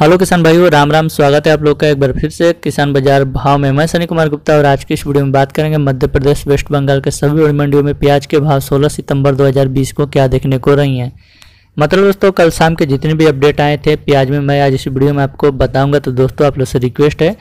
hello किसान भाइयों राम राम स्वागत है आप लोग का एक बार फिर से किसान बाजार भाव में मैं सनी कुमार गुप्ता और आज की इस वीडियो में बात करेंगे मध्य प्रदेश वेस्ट बंगाल के सभी बड़ी मंडियों में प्याज के भाव 16 सितंबर 2020 को क्या देखने को रही हैं मतलब दोस्तों कल शाम के जितने भी अपडेट आए थे प्याज में मैं आज इस वीडियो में आपको बताऊँगा तो दोस्तों आप लोग से रिक्वेस्ट है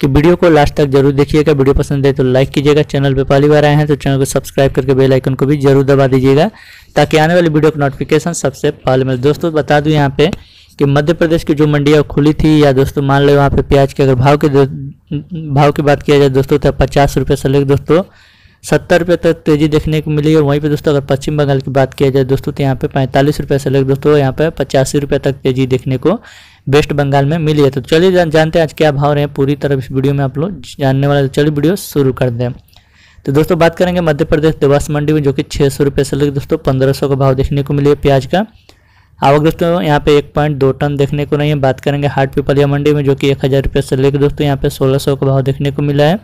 कि वीडियो को लास्ट तक जरूर देखिएगा वीडियो पसंद है तो लाइक कीजिएगा चैनल पर पहली बार आए हैं तो चैनल को सब्सक्राइब करके बेल आइकन को भी जरूर दबा दीजिएगा ताकि आने वाली वीडियो का नोटिफिकेशन सबसे पहले मिले दोस्तों बता दूँ यहाँ पे कि मध्य प्रदेश की जो मंडियाँ खुली थी या दोस्तों मान लो वहाँ पे प्याज के अगर भाव के भाव की बात किया जाए दोस्तों तो पचास रुपये से लेकर दोस्तों सत्तर रुपये तक तेज़ी देखने को मिली है वहीं पे दोस्तों अगर पश्चिम बंगाल की बात किया जाए दोस्तों तो यहाँ पे पैंतालीस रुपये से लेकर दोस्तों यहाँ पे पचासी रुपये तक तेज़ी देखने को वेस्ट बंगाल में मिली है तो चलिए जान, जानते हैं आज क्या भाव रहे हैं पूरी तरह इस वीडियो में आप लोग जानने वाले तो चलिए वीडियो शुरू कर दें तो दोस्तों बात करेंगे मध्य प्रदेश देवास मंडी में जो कि छः सौ रुपये से लेकर दोस्तों पंद्रह सौ का भाव देखने को मिली है प्याज का आवक दोस्तों यहाँ पे एक पॉइंट दो टन देखने को नहीं है बात करेंगे हाट पिपलिया मंडी में जो कि एक हज़ार रुपये से लेकर दोस्तों यहाँ पे सोलह सौ का भाव देखने को मिला है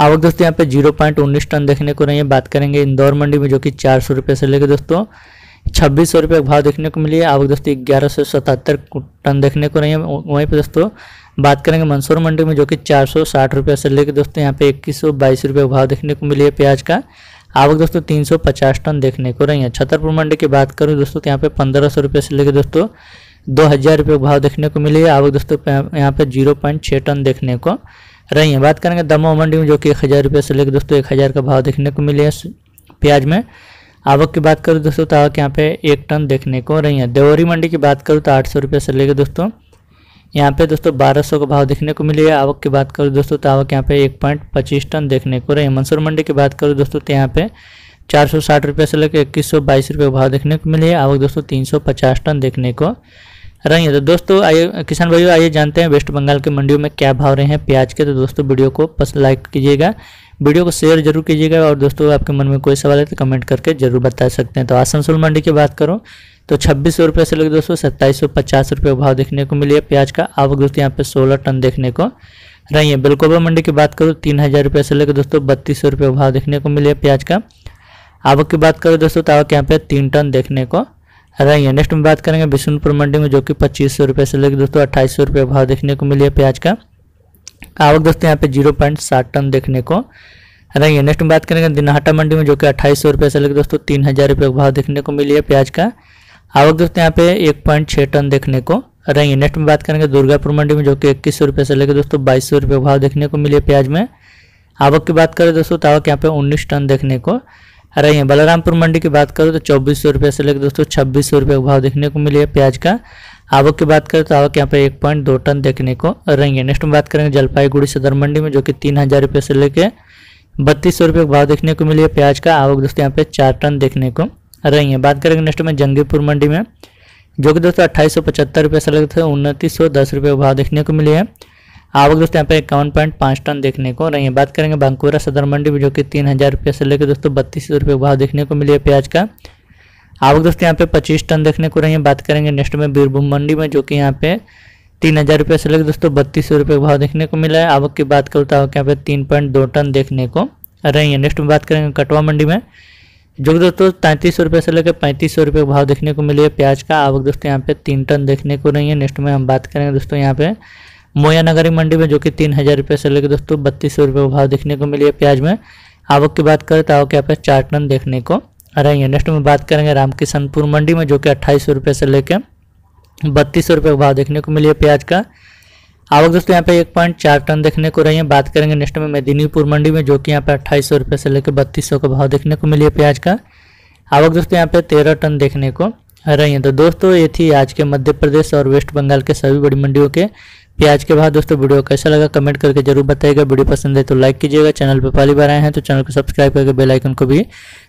आवक दोस्तों यहाँ पे जीरो पॉइंट उन्नीस टन देखने को नहीं है बात करेंगे इंदौर मंडी में जो कि चार सौ रुपये से लेकर दोस्तों छब्बीस सौ रुपये का भाव देखने को मिली है आवक दोस्तों ग्यारह सौ सतहत्तर टन देखने को नहीं है वहीं पर दोस्तों बात करेंगे मंसूर मंडी में जो कि चार सौ साठ रुपये से लेकर दोस्तों यहाँ पे इक्कीस सौ बाईस रुपये का भाव देखने को मिली है प्याज का आवक दोस्तों पचास टन देखने को रही है छतरपुर मंडी की बात करूँ दोस्तों तो यहाँ पे पंद्रह सौ रुपये से लेकर दोस्तों दो हज़ार रुपये भाव देखने को मिली है आवक दोस्तों यहाँ पे जीरो पॉइंट छः टन देखने को रही है बात करेंगे दमोह मंडी में जो कि एक हज़ार रुपये से लेकर दोस्तों एक हज़ार का भाव देखने को मिले प्याज में आवक की बात करूँ दोस्तों तो आवक यहाँ पे एक टन देखने को रही है देवरी मंडी की बात करूँ तो आठ सौ रुपये से लेकर दोस्तों यहाँ पे दोस्तों 1200 का भाव देखने को मिलेगा आवक की बात करूँ दोस्तों तो आवक यहाँ पे एक पॉइंट पच्चीस टन देखने को रही मंसूर मंडी की बात करूँ दोस्तों तो यहाँ पे चार सौ साठ रुपये से लेकर इक्कीस सौ बाईस रुपये का भाव देखने को मिलेगा आवक दोस्तों तीन सौ पचास टन देखने को रही है तो दोस्तों आइए किसान भाइयों आइए जानते हैं वेस्ट बंगाल की मंडियों में क्या भाव रहे हैं प्याज के तो दोस्तों वीडियो को लाइक कीजिएगा वीडियो को शेयर जरूर कीजिएगा और दोस्तों आपके मन में कोई सवाल है तो कमेंट करके जरूर बता सकते हैं तो आसनसोल मंडी की बात करूँ तो छब्बीस सौ रुपये से लेकर दोस्तों सत्ताईस सौ पचास रुपये भाव देखने को मिली है प्याज का आवक दोस्तों यहाँ पे सोलह टन देखने को रही है बिल्कोबा मंडी की बात करूँ तीन हज़ार रुपये से लेकर दोस्तों बत्तीस सौ रुपये भाव देखने को मिली है प्याज का आवक की बात करो दोस्तों तो आवक यहाँ पे तीन टन देखने को रही है नेक्स्ट में बात करेंगे बिशुनपुर मंडी में जो कि पच्चीस सौ रुपये से लेकर दोस्तों अट्ठाईस सौ रुपये भाव देखने को मिली है प्याज का आवक दोस्तों यहाँ पे जीरो पॉइंट सात टन देखने को रही है नेक्स्ट में बात करेंगे दिनहाटा मंडी में जो कि अट्ठाईस सौ रुपये से लेकर दोस्तों तीन हज़ार रुपये भाव देखने को मिली है प्याज का आवक दोस्तों यहाँ पे एक पॉइंट छः टन देखने को रही नेक्स्ट में बात करेंगे दुर्गापुर मंडी में जो कि इक्कीस सौ रुपये से लेकर दोस्तों बाईस सौ रुपये भाव देखने को मिले प्याज में आवक की बात करें दोस्तों तो आवक यहाँ पे उन्नीस टन देखने को रही है बलरामपुर मंडी की बात करो तो चौबीस सौ रुपये से लेकर दोस्तों छब्बीस सौ रुपये का भाव देखने को मिले है प्याज का आवक की बात करें तो आवक यहाँ पे एक पॉइंट दो टन देखने को रही है नेक्स्ट में बात करेंगे जलपाईगुड़ी सदर मंडी में जो कि तीन हज़ार रुपये से लेकर बत्तीस सौ रुपये का भाव देखने को मिली है प्याज का आवक दोस्तों यहाँ पे चार टन देखने को रही हैं बात करेंगे नेक्स्ट में जंगीपुर मंडी में जो कि दोस्तों अट्ठाईस सौ पचहत्तर रुपये से लगते उन्नीस सौ दस रुपये भाव देखने को मिले हैं आवक दोस्तों यहाँ पे इक्यावन पॉइंट पाँच टन देखने को रही है बात करेंगे बांकुरा सदर मंडी में जो कि तीन हज़ार रुपये से लेकर दोस्तों बत्तीस सौ रुपये भाव देखने को मिले प्याज का आवक दोस्तों यहाँ पे पच्चीस टन देखने को रही है बात करेंगे नेक्स्ट में बीरभूम मंडी में जो कि यहाँ पे तीन हज़ार रुपये से लेकर दोस्तों बत्तीस सौ रुपये भाव देखने को मिला है आवक की बात करूँ तो आवक यहाँ पे तीन पॉइंट दो टन देखने को रही है नेक्स्ट में बात करेंगे कटवा मंडी में जो कि दोस्तों तैंतीस सौ रुपये से लेकर पैंतीस सौ रुपये भाव देखने को मिली है प्याज का आवक दोस्तों यहाँ पे तीन टन देखने को नहीं है नेक्स्ट में हम बात करेंगे दोस्तों यहाँ पे मोया नगरी मंडी में जो कि तीन हज़ार रुपये से लेकर दोस्तों बत्तीस सौ रुपये भाव देखने को मिली है प्याज में आवक की बात करें तो आवक यहाँ पे चार टन देखने को रही है नेक्स्ट में बात करेंगे रामकिशनपुर मंडी में जो कि अट्ठाईस सौ से लेकर बत्तीस सौ भाव देखने को मिली है प्याज का आवक दोस्तों यहाँ पे एक पॉइंट चार टन देखने को रही है बात करेंगे नेक्स्ट में मेदिनीपुर मंडी में जो कि यहाँ पे अट्ठाईस सौ से लेकर बत्तीस सौ का भाव देखने को मिली है प्याज का आवक दोस्तों यहाँ पे तेरह टन देखने को रही है तो दोस्तों ये थी आज के मध्य प्रदेश और वेस्ट बंगाल के सभी बड़ी मंडियों के प्याज के बाद दोस्तों वीडियो कैसा लगा कमेंट करके जरूर बताइएगा वीडियो पसंद है तो लाइक कीजिएगा चैनल पर पहली बार आए हैं तो चैनल को सब्सक्राइब करके बेल आइकन को भी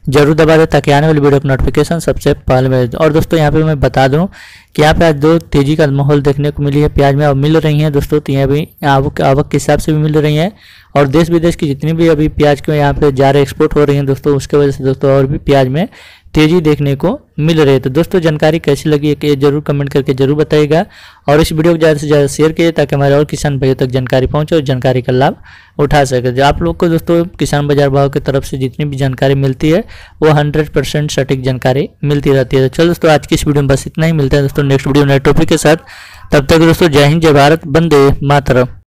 जरूर दबा दें ताकि आने वाली वीडियो का नोटिफिकेशन सबसे पहले मिले और दोस्तों यहाँ पे मैं बता दूँ कि यहाँ पे आज दो तेजी का माहौल देखने को मिली है प्याज में अब मिल रही है दोस्तों तो यहाँ भी आवक आवक के हिसाब से भी मिल रही है और देश विदेश की जितनी भी अभी प्याज के यहाँ पे जा रहे एक्सपोर्ट हो रही है दोस्तों उसके वजह से दोस्तों और भी प्याज में तेजी देखने को मिल रही है तो दोस्तों जानकारी कैसी लगी है जरूर कमेंट करके जरूर बताइएगा और इस वीडियो को ज़्यादा से ज़्यादा शेयर कीजिए ताकि हमारे और किसान भाइयों तक जानकारी पहुंचे और जानकारी का लाभ उठा सके जो तो आप लोग को दोस्तों किसान बाजार भाव की तरफ से जितनी भी जानकारी मिलती है वो हंड्रेड सटीक जानकारी मिलती रहती है तो चलो दोस्तों आज की इस वीडियो में बस इतना ही मिलता है दोस्तों नेक्स्ट वीडियो नए टॉपिक के साथ तब तक दोस्तों जय हिंद जय भारत बंदे मातरम